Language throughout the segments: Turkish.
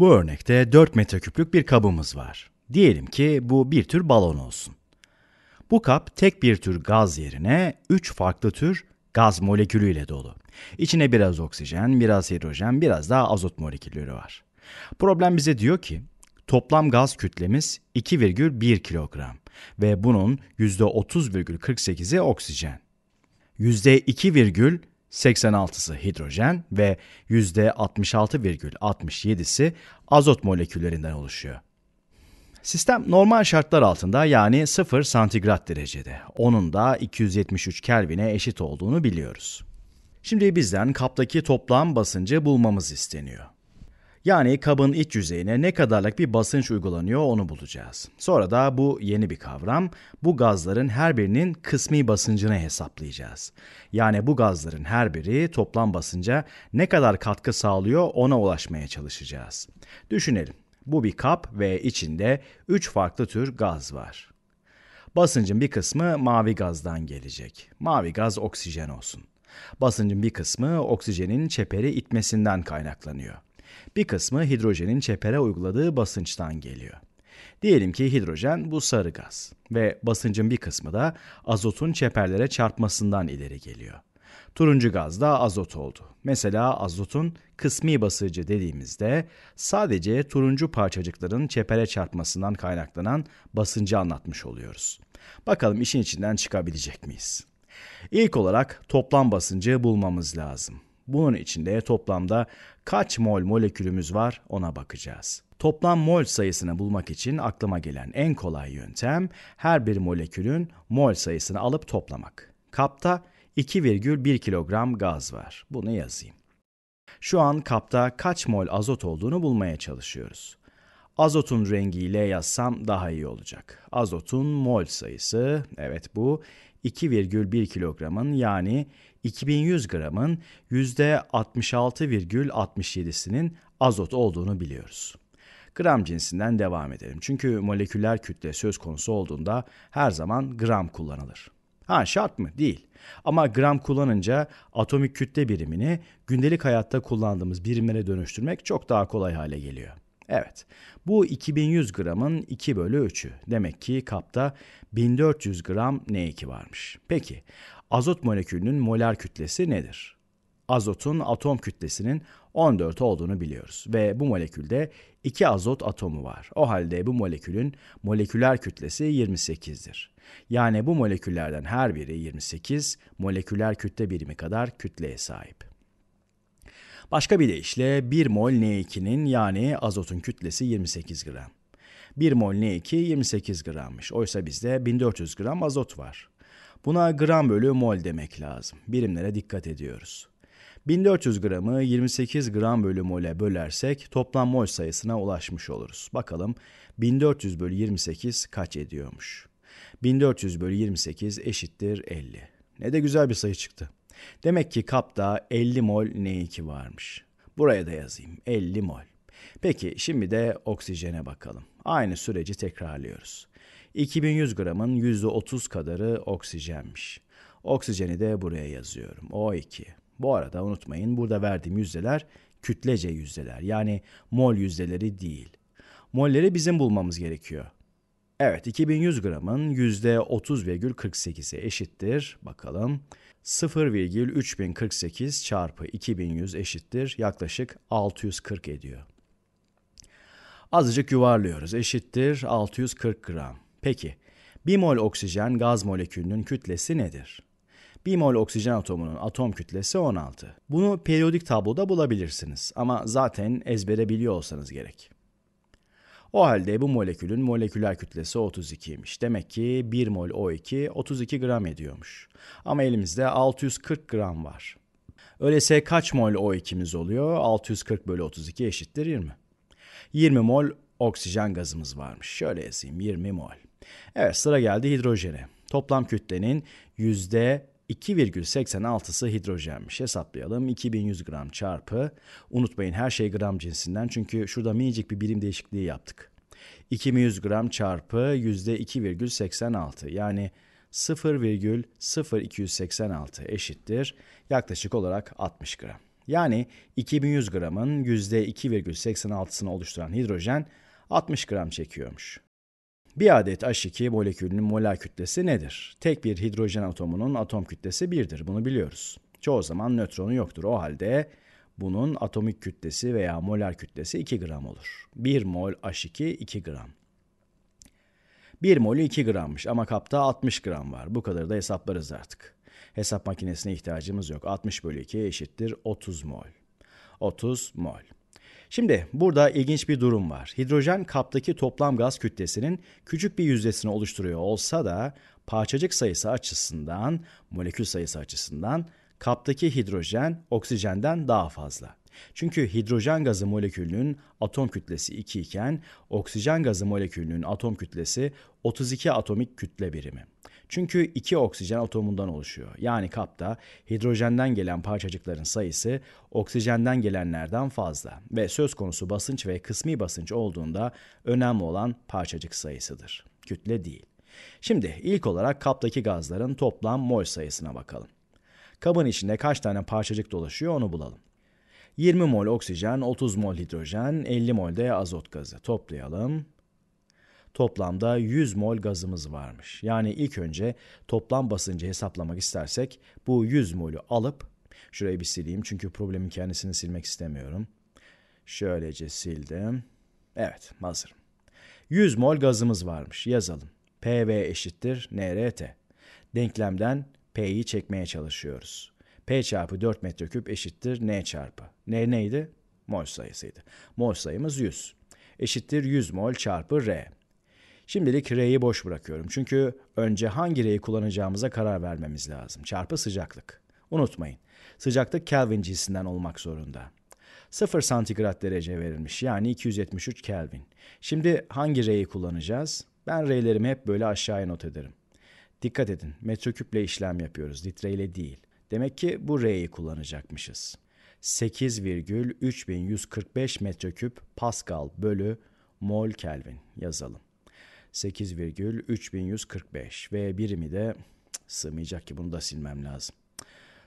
Bu örnekte 4 metreküplük bir kabımız var. Diyelim ki bu bir tür balon olsun. Bu kap tek bir tür gaz yerine 3 farklı tür gaz molekülüyle dolu. İçine biraz oksijen, biraz hidrojen, biraz daha azot molekülleri var. Problem bize diyor ki toplam gaz kütlemiz 2,1 kilogram ve bunun %30,48'i oksijen. %2,1 86'sı hidrojen ve %66,67'si azot moleküllerinden oluşuyor. Sistem normal şartlar altında yani 0 santigrat derecede. Onun da 273 Kelvin'e eşit olduğunu biliyoruz. Şimdi bizden kaptaki toplam basıncı bulmamız isteniyor. Yani kabın iç yüzeyine ne kadarlık bir basınç uygulanıyor onu bulacağız. Sonra da bu yeni bir kavram. Bu gazların her birinin kısmi basıncını hesaplayacağız. Yani bu gazların her biri toplam basınca ne kadar katkı sağlıyor ona ulaşmaya çalışacağız. Düşünelim. Bu bir kap ve içinde 3 farklı tür gaz var. Basıncın bir kısmı mavi gazdan gelecek. Mavi gaz oksijen olsun. Basıncın bir kısmı oksijenin çeperi itmesinden kaynaklanıyor. Bir kısmı hidrojenin çepere uyguladığı basınçtan geliyor. Diyelim ki hidrojen bu sarı gaz ve basıncın bir kısmı da azotun çeperlere çarpmasından ileri geliyor. Turuncu gaz da azot oldu. Mesela azotun kısmi basıncı dediğimizde sadece turuncu parçacıkların çepere çarpmasından kaynaklanan basıncı anlatmış oluyoruz. Bakalım işin içinden çıkabilecek miyiz? İlk olarak toplam basıncı bulmamız lazım. Bunun içinde toplamda kaç mol molekülümüz var ona bakacağız. Toplam mol sayısını bulmak için aklıma gelen en kolay yöntem her bir molekülün mol sayısını alıp toplamak. Kapta 2,1 kilogram gaz var. Bunu yazayım. Şu an kapta kaç mol azot olduğunu bulmaya çalışıyoruz. Azotun rengiyle yazsam daha iyi olacak. Azotun mol sayısı, evet bu 2,1 kilogramın yani 2100 gramın %66,67'sinin azot olduğunu biliyoruz. Gram cinsinden devam edelim. Çünkü moleküler kütle söz konusu olduğunda her zaman gram kullanılır. Ha şart mı? Değil. Ama gram kullanınca atomik kütle birimini gündelik hayatta kullandığımız birimlere dönüştürmek çok daha kolay hale geliyor. Evet bu 2100 gramın 2 bölü 3'ü. Demek ki kapta 1400 gram N2 varmış. Peki azot molekülünün molar kütlesi nedir? Azotun atom kütlesinin 14 olduğunu biliyoruz ve bu molekülde 2 azot atomu var. O halde bu molekülün moleküler kütlesi 28'dir. Yani bu moleküllerden her biri 28 moleküler kütle birimi kadar kütleye sahip. Başka bir deyişle 1 mol N2'nin yani azotun kütlesi 28 gram. 1 mol N2 28 grammış. Oysa bizde 1400 gram azot var. Buna gram bölü mol demek lazım. Birimlere dikkat ediyoruz. 1400 gramı 28 gram bölü mole bölersek toplam mol sayısına ulaşmış oluruz. Bakalım 1400 bölü 28 kaç ediyormuş? 1400 bölü 28 eşittir 50. Ne de güzel bir sayı çıktı. Demek ki kapta 50 mol n varmış. Buraya da yazayım 50 mol. Peki şimdi de oksijene bakalım. Aynı süreci tekrarlıyoruz. 2100 gramın %30 kadarı oksijenmiş. Oksijeni de buraya yazıyorum. O2. Bu arada unutmayın burada verdiğim yüzdeler kütlece yüzdeler. Yani mol yüzdeleri değil. Molleri bizim bulmamız gerekiyor. Evet 2100 gramın %30,48'i eşittir. Bakalım 0,3048 çarpı 2100 eşittir. Yaklaşık 640 ediyor. Azıcık yuvarlıyoruz. Eşittir 640 gram. Peki bir mol oksijen gaz molekülünün kütlesi nedir? 1 mol oksijen atomunun atom kütlesi 16. Bunu periyodik tabloda bulabilirsiniz ama zaten ezbere biliyor olsanız gerek. O halde bu molekülün moleküler kütlesi 32'ymiş. Demek ki 1 mol O2 32 gram ediyormuş. Ama elimizde 640 gram var. Öyleyse kaç mol O2'miz oluyor? 640 bölü 32 eşittir 20. 20 mol oksijen gazımız varmış. Şöyle yazayım 20 mol. Evet sıra geldi hidrojene. Toplam kütlenin yüzde 2,86'sı hidrojenmiş. Hesaplayalım. 2100 gram çarpı. Unutmayın her şey gram cinsinden çünkü şurada minicik bir birim değişikliği yaptık. 2100 gram çarpı %2,86 yani 0,0286 eşittir yaklaşık olarak 60 gram. Yani 2100 gramın %2,86'sını oluşturan hidrojen 60 gram çekiyormuş. Bir adet H2 molekülünün molar kütlesi nedir? Tek bir hidrojen atomunun atom kütlesi birdir. Bunu biliyoruz. Çoğu zaman nötronu yoktur. O halde bunun atomik kütlesi veya molar kütlesi 2 gram olur. 1 mol H2 2 gram. 1 molü 2 grammış ama kapta 60 gram var. Bu kadar da hesaplarız artık. Hesap makinesine ihtiyacımız yok. 60 bölü 2 eşittir 30 mol. 30 mol. Şimdi burada ilginç bir durum var. Hidrojen kaptaki toplam gaz kütlesinin küçük bir yüzdesini oluşturuyor olsa da parçacık sayısı açısından, molekül sayısı açısından kaptaki hidrojen oksijenden daha fazla. Çünkü hidrojen gazı molekülünün atom kütlesi 2 iken oksijen gazı molekülünün atom kütlesi 32 atomik kütle birimi. Çünkü iki oksijen atomundan oluşuyor. Yani kapta hidrojenden gelen parçacıkların sayısı oksijenden gelenlerden fazla ve söz konusu basınç ve kısmi basınç olduğunda önemli olan parçacık sayısıdır. Kütle değil. Şimdi ilk olarak kaptaki gazların toplam mol sayısına bakalım. Kabın içinde kaç tane parçacık dolaşıyor onu bulalım. 20 mol oksijen, 30 mol hidrojen, 50 mol de azot gazı toplayalım toplamda 100 mol gazımız varmış. Yani ilk önce toplam basıncı hesaplamak istersek bu 100 molü alıp şurayı bir sileyim çünkü problemin kendisini silmek istemiyorum. Şöylece sildim. Evet hazırım. 100 mol gazımız varmış yazalım. PV eşittir NRT. Denklemden P'yi çekmeye çalışıyoruz. P çarpı 4 metreküp eşittir N çarpı. N neydi? Mol sayısıydı. Mol sayımız 100. Eşittir 100 mol çarpı R. Şimdilik R'yi boş bırakıyorum. Çünkü önce hangi R'yi kullanacağımıza karar vermemiz lazım. Çarpı sıcaklık. Unutmayın. Sıcaklık Kelvin cinsinden olmak zorunda. 0 santigrat derece verilmiş. Yani 273 Kelvin. Şimdi hangi R'yi kullanacağız? Ben R'lerimi hep böyle aşağıya not ederim. Dikkat edin. Metreküple işlem yapıyoruz. Litreyle değil. Demek ki bu R'yi kullanacakmışız. 8,3145 metreküp Pascal bölü mol Kelvin yazalım. 8,3145 ve birimi de cık, sığmayacak ki bunu da silmem lazım.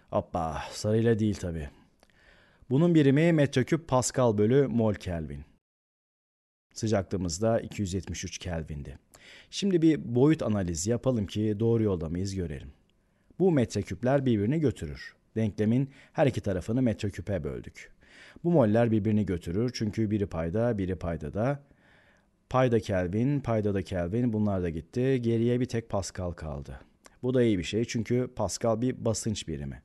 Hoppa sarıyla değil tabi. Bunun birimi metreküp Pascal bölü mol Kelvin. Sıcaklığımız da 273 Kelvin'di. Şimdi bir boyut analizi yapalım ki doğru yolda mıyız görelim. Bu metreküpler birbirini götürür. Denklemin her iki tarafını metreküpe böldük. Bu moller birbirini götürür çünkü biri payda biri payda da Payda Kelvin, payda da Kelvin bunlar da gitti. Geriye bir tek Pascal kaldı. Bu da iyi bir şey çünkü Pascal bir basınç birimi.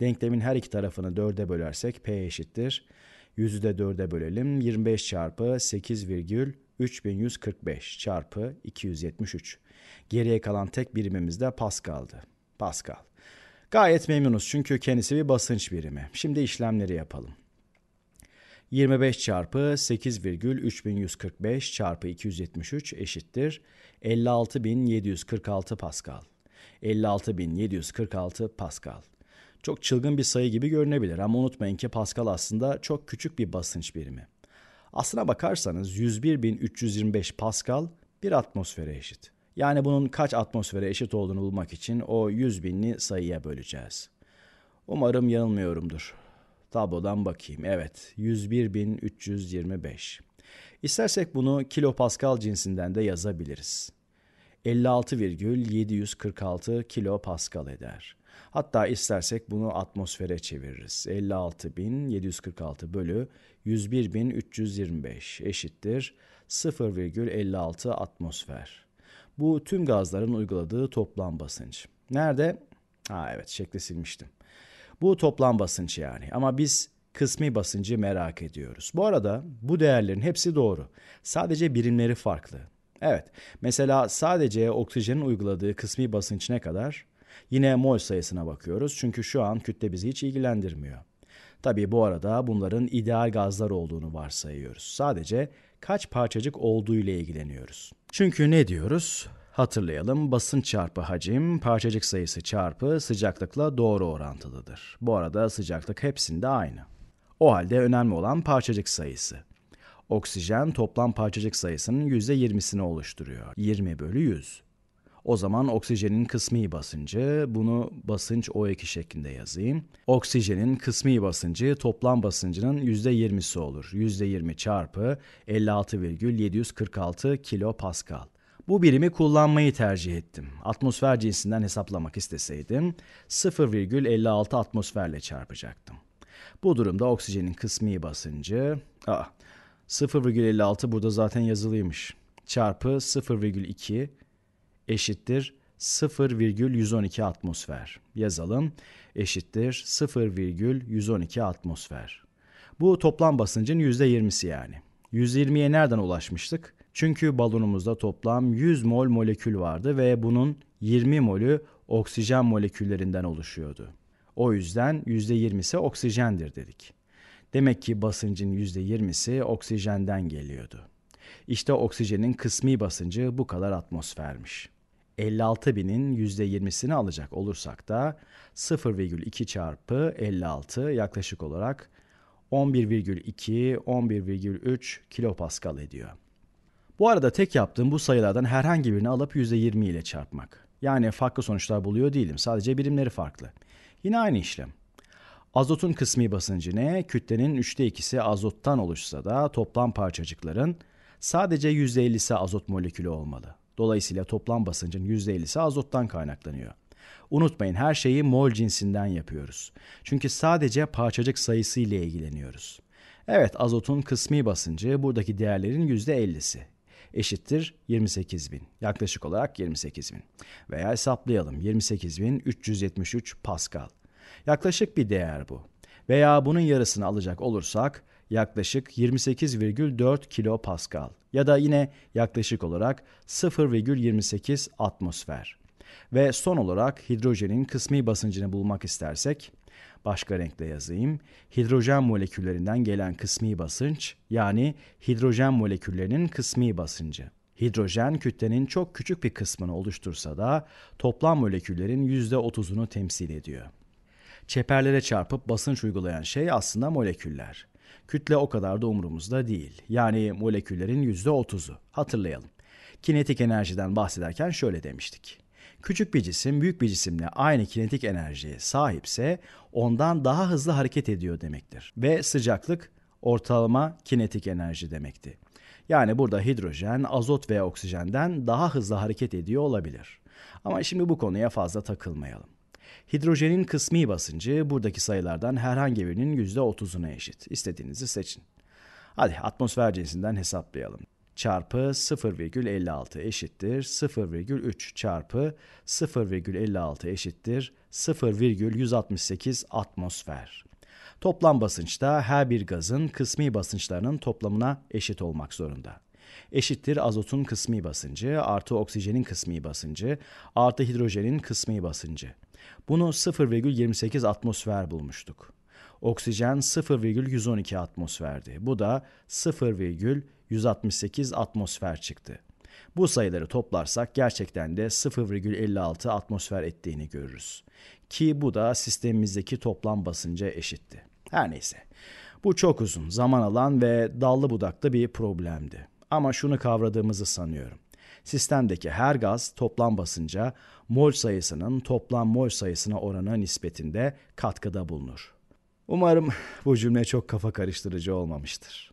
Denklemin her iki tarafını 4'e bölersek P eşittir. 100'ü de 4'e bölelim. 25 çarpı 8,3145 çarpı 273. Geriye kalan tek birimimiz de Pascal'dı. Pascal. Gayet memnunuz çünkü kendisi bir basınç birimi. Şimdi işlemleri yapalım. 25 çarpı 8,3145 çarpı 273 eşittir 56.746 Pascal. 56.746 Pascal. Çok çılgın bir sayı gibi görünebilir ama unutmayın ki Pascal aslında çok küçük bir basınç birimi. Aslına bakarsanız 101.325 Pascal bir atmosfere eşit. Yani bunun kaç atmosfere eşit olduğunu bulmak için o 100 binli sayıya böleceğiz. Umarım yanılmıyorumdur. Tablodan bakayım. Evet 101.325. İstersek bunu kilopascal cinsinden de yazabiliriz. 56,746 kilopascal eder. Hatta istersek bunu atmosfere çeviririz. 56.746 bölü 101.325 eşittir 0,56 atmosfer. Bu tüm gazların uyguladığı toplam basınç. Nerede? Ha evet şekli silmiştim. Bu toplam basınç yani ama biz kısmi basıncı merak ediyoruz. Bu arada bu değerlerin hepsi doğru. Sadece birimleri farklı. Evet mesela sadece oksijenin uyguladığı kısmi basınç ne kadar? Yine mol sayısına bakıyoruz çünkü şu an kütle bizi hiç ilgilendirmiyor. Tabii bu arada bunların ideal gazlar olduğunu varsayıyoruz. Sadece kaç parçacık olduğu ile ilgileniyoruz. Çünkü ne diyoruz? Hatırlayalım basın çarpı hacim, parçacık sayısı çarpı sıcaklıkla doğru orantılıdır. Bu arada sıcaklık hepsinde aynı. O halde önemli olan parçacık sayısı. Oksijen toplam parçacık sayısının %20'sini oluşturuyor. 20 bölü 100. O zaman oksijenin kısmi basıncı, bunu basınç O2 şeklinde yazayım. Oksijenin kısmi basıncı toplam basıncının %20'si olur. %20 çarpı 56,746 kilopascal. Bu birimi kullanmayı tercih ettim. Atmosfer cinsinden hesaplamak isteseydim 0,56 atmosferle çarpacaktım. Bu durumda oksijenin kısmi basıncı... Aa, 0,56 burada zaten yazılıymış. Çarpı 0,2 eşittir 0,112 atmosfer. Yazalım eşittir 0,112 atmosfer. Bu toplam basıncın %20'si yani. 120'ye nereden ulaşmıştık? Çünkü balonumuzda toplam 100 mol molekül vardı ve bunun 20 molü oksijen moleküllerinden oluşuyordu. O yüzden %20'si oksijendir dedik. Demek ki basıncın %20'si oksijenden geliyordu. İşte oksijenin kısmi basıncı bu kadar atmosfermiş. 56 binin %20'sini alacak olursak da 0,2 çarpı 56 yaklaşık olarak 11,2-11,3 kilopaskal ediyor. Bu arada tek yaptığım bu sayılardan herhangi birini alıp %20 ile çarpmak. Yani farklı sonuçlar buluyor değilim. Sadece birimleri farklı. Yine aynı işlem. Azotun kısmi basıncı ne? Kütlenin 3'te 2'si azottan oluşsa da toplam parçacıkların sadece %50'si azot molekülü olmalı. Dolayısıyla toplam basıncın %50'si azottan kaynaklanıyor. Unutmayın her şeyi mol cinsinden yapıyoruz. Çünkü sadece parçacık sayısı ile ilgileniyoruz. Evet azotun kısmi basıncı buradaki değerlerin %50'si eşittir 28 bin. Yaklaşık olarak 28 bin. Veya hesaplayalım 28 bin 373 Pascal. Yaklaşık bir değer bu. Veya bunun yarısını alacak olursak yaklaşık 28,4 kilo Pascal ya da yine yaklaşık olarak 0,28 atmosfer. Ve son olarak hidrojenin kısmi basıncını bulmak istersek Başka renkle yazayım. Hidrojen moleküllerinden gelen kısmi basınç yani hidrojen moleküllerinin kısmi basıncı. Hidrojen kütlenin çok küçük bir kısmını oluştursa da toplam moleküllerin %30'unu temsil ediyor. Çeperlere çarpıp basınç uygulayan şey aslında moleküller. Kütle o kadar da umurumuzda değil. Yani moleküllerin %30'u. Hatırlayalım. Kinetik enerjiden bahsederken şöyle demiştik. Küçük bir cisim büyük bir cisimle aynı kinetik enerjiye sahipse ondan daha hızlı hareket ediyor demektir. Ve sıcaklık ortalama kinetik enerji demekti. Yani burada hidrojen, azot ve oksijenden daha hızlı hareket ediyor olabilir. Ama şimdi bu konuya fazla takılmayalım. Hidrojenin kısmi basıncı buradaki sayılardan herhangi birinin %30'una eşit. İstediğinizi seçin. Hadi atmosfer cinsinden hesaplayalım çarpı 0,56 eşittir 0,3 çarpı 0,56 eşittir 0,168 atmosfer. Toplam basınçta her bir gazın kısmi basınçlarının toplamına eşit olmak zorunda eşittir azotun kısmi basıncı artı oksijenin kısmi basıncı artı hidrojenin kısmi basıncı. Bunu 0,28 atmosfer bulmuştuk. Oksijen 0,112 atmosferdi. Bu da 0,1 168 atmosfer çıktı. Bu sayıları toplarsak gerçekten de 0,56 atmosfer ettiğini görürüz. Ki bu da sistemimizdeki toplam basınca eşitti. Her neyse. Bu çok uzun, zaman alan ve dallı budaklı bir problemdi. Ama şunu kavradığımızı sanıyorum. Sistemdeki her gaz toplam basınca mol sayısının toplam mol sayısına oranı nispetinde katkıda bulunur. Umarım bu cümle çok kafa karıştırıcı olmamıştır.